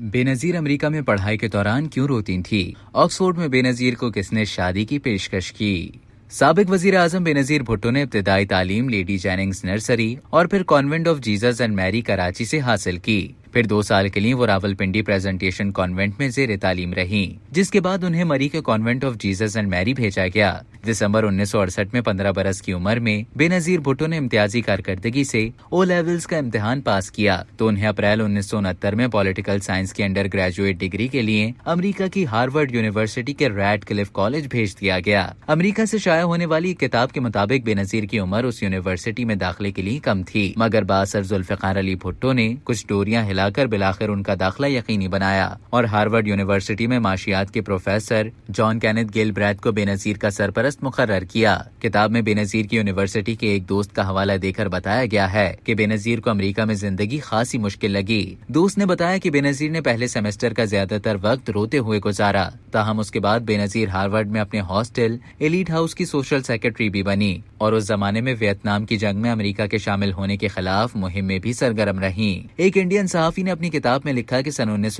Benazir America में पढ़ाई के दौरान क्यों रोती थी ऑक्सफोर्ड में बेनजीर को किसने शादी की पेशकश की सबक वजीर आजम बेनजीर भुट्टो ने इब्तदाई तालीम लेडी जैनिंग्स नर्सरी और फिर convent of Jesus and Mary Karachi से हासिल की फिर दो साल के लिए वो रावलपिंडी प्रेजेंटेशन कॉन्वेंट में जेर तालीम रही जिसके बाद उन्हें मरी के convent of Jesus and Mary भेजा गया दिसंबर उन्नीस सौ अड़सठ में पंद्रह बरस की उम्र में बेनजीर भुट्टो ने इम्तियाजी कारकर्दगी से ओ लेवल्स का इम्तिहान पास किया तो उन्हें अप्रैल उन्नीस सौ उनहत्तर में पॉलिटिकल साइंस की अंडर ग्रेजुएट डिग्री के लिए अमरीका की हार्वर्ड यूनिवर्सिटी के रैड क्लिफ कॉलेज भेज दिया गया अमरीका ऐसी शाया होने वाली एक किताब के मुताबिक बेनजीर की उम्र उस यूनिवर्सिटी में दाखिले के लिए कम थी मगर बासर जुल्फिकार अली भुट्टो ने कुछ डोरिया हिला मिलाकर बिलाखिर उनका दाखिला यकीनी बनाया और हार्वर्ड यूनिवर्सिटी में माशियात के professor John Kenneth Galbraith को बेनजीर का सरपरस्त मुकर किया किताब में बेनजीर की यूनिवर्सिटी के एक दोस्त का हवाला देकर बताया गया है की बेनजीर को अमरीका में जिंदगी खासी मुश्किल लगी दोस्त ने बताया की बेनजीर ने पहले सेमेस्टर का ज्यादातर वक्त रोते हुए गुजारा ताहम उसके बाद बेनजीर हार्वर्ड में अपने हॉस्टल एलिट हाउस की सोशल सेक्रेटरी भी बनी और उस जमाने में वियतनाम की जंग में अमरीका के शामिल होने के खिलाफ मुहिम में भी सरगर्म रही एक इंडियन साहब ने अपनी किताब में लिखा कि सन उन्नीस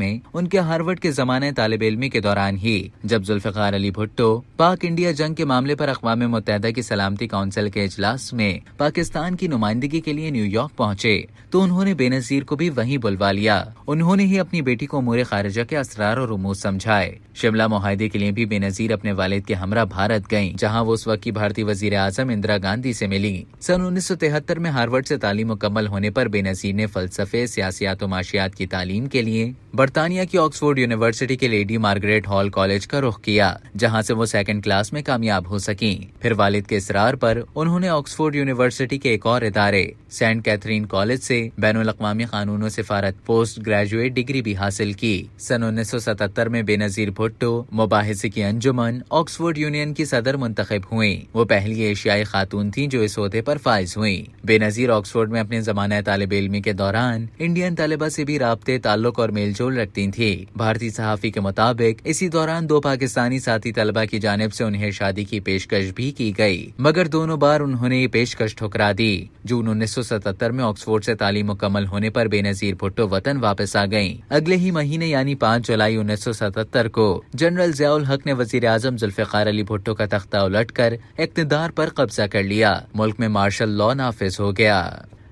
में उनके हार्वर्ड के जमाने तालब इलमी के दौरान ही जब जुल्फार अली भुट्टो पाक इंडिया जंग के मामले पर अकवा मुतहदा की सलामती काउंसिल के इजलास में पाकिस्तान की नुमाइंदगी के लिए न्यूयॉर्क पहुँचे तो उन्होंने बेनजीर को भी वही बुलवा लिया उन्होंने ही अपनी बेटी को उमूर खारजा के असरार और उमूर समझाए शिमला माहदे के लिए भी बेनजीर अपने वालिद के हमरा भारत गयी जहाँ वो उस वक्त की भारतीय वजीर आजम इंदिरा गांधी ऐसी मिली सन उन्नीस में हार्वर्ड ऐसी तालीम मुकम्मल होने आरोप बेनजीर ने फलसफे सियासत सियासियात माशियात की तालीम के लिए बरतानिया की ऑक्सफोर्ड यूनिवर्सिटी के लेडी मार्गरेट हॉल कॉलेज का रुख किया जहाँ ऐसी वो सेकेंड क्लास में कामयाब हो सकी फिर वालिद के इसरार पर उन्होंने ऑक्सफोर्ड यूनिवर्सिटी के एक और इतारे सेंट कैथरीन कॉलेज से बैन अवी कानून सिफारत पोस्ट ग्रेजुएट डिग्री भी हासिल की सन उन्नीस सौ सतहत्तर में बेनजीर भुट्टो मुबाहिसे की अंजुमन ऑक्सफोर्ड यूनियन की सदर मुंतब हुई वो पहली एशियाई खातून थी जो इस पर फायज हुई बेनजीर ऑक्सफोर्ड में अपने जमाना तालब इलमी के दौरान इंडियन तलबा से भी रबते ताल्लुक और मेलजोल रखती थी भारतीय सहाफ़ी के मुताबिक इसी दौरान दो पाकिस्तानी साथी तलबा की जानब से उन्हें शादी की पेशकश भी की गई मगर दोनों बार उन्होंने ये पेशकश ठुकरा दी जून उन्नीस सौ सतहत्तर में ऑक्सफोर्ड से तालीम मुकम्मल होने पर बेनजीर भुट्टो वतन वापस आ गयी अगले ही महीने यानी पाँच जुलाई उन्नीस सौ सतहत्तर को जनरल जयाउल हक ने वजीर आजम जुल्फ़ार अली भुट्टो का तख्ता उलट कर इकतदार पर कब्जा कर लिया मुल्क में मार्शल लॉ नाफिज हो गया